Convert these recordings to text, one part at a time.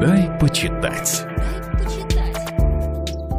Дай почитать.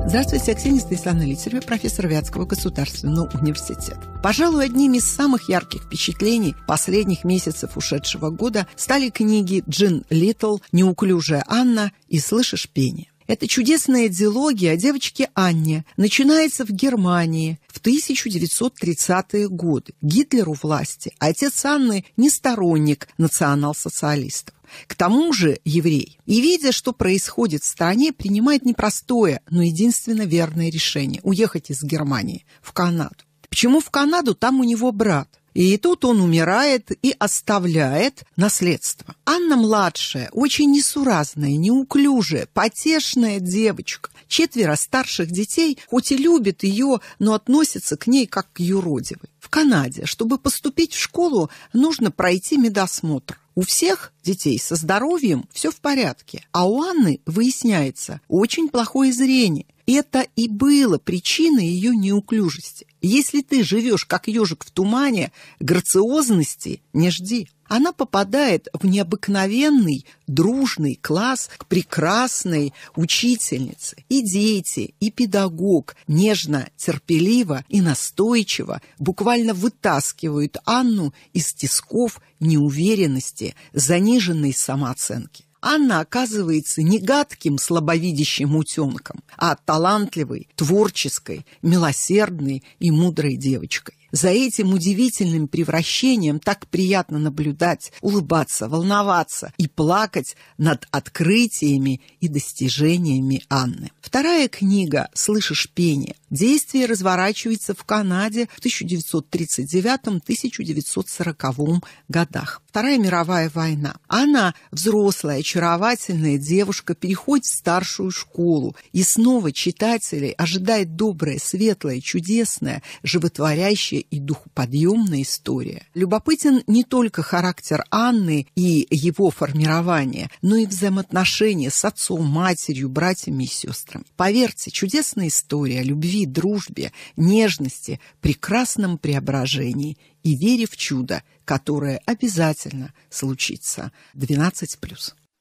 Здравствуйте, Ксения Станиславовна Литерова, профессор Вятского государственного университета. Пожалуй, одним из самых ярких впечатлений последних месяцев ушедшего года стали книги Джин Литл «Неуклюжая Анна» и «Слышишь пение». Эта чудесная диалогия о девочке Анне начинается в Германии в 1930-е годы. Гитлеру власти, а отец Анны не сторонник национал-социалистов. К тому же еврей. И видя, что происходит в стране, принимает непростое, но единственно верное решение – уехать из Германии в Канаду. Почему в Канаду? Там у него брат. И тут он умирает и оставляет наследство. Анна младшая, очень несуразная, неуклюжая, потешная девочка. Четверо старших детей, хоть и любит ее, но относятся к ней как к юродивой. В Канаде, чтобы поступить в школу, нужно пройти медосмотр. У всех детей со здоровьем все в порядке, а у Анны, выясняется, очень плохое зрение. Это и было причиной ее неуклюжести. Если ты живешь как ежик в тумане, грациозности не жди. Она попадает в необыкновенный, дружный класс к прекрасной учительнице. И дети, и педагог нежно, терпеливо и настойчиво буквально вытаскивают Анну из тисков неуверенности, заниженной самооценки она оказывается не гадким, слабовидящим утенком, а талантливой, творческой, милосердной и мудрой девочкой. За этим удивительным превращением так приятно наблюдать, улыбаться, волноваться и плакать над открытиями и достижениями Анны. Вторая книга «Слышишь пение» Действие разворачивается в Канаде в 1939-1940 годах. Вторая мировая война. Она, взрослая, очаровательная девушка, переходит в старшую школу. И снова читателей ожидает доброе, светлое, чудесное, животворящее волнующая и духоподъемная история. Любопытен не только характер Анны и его формирование, но и взаимоотношения с отцом, матерью, братьями и сестрами. Поверьте, чудесная история о любви, дружбе, нежности, прекрасном преображении и вере в чудо, которое обязательно случится. 12+.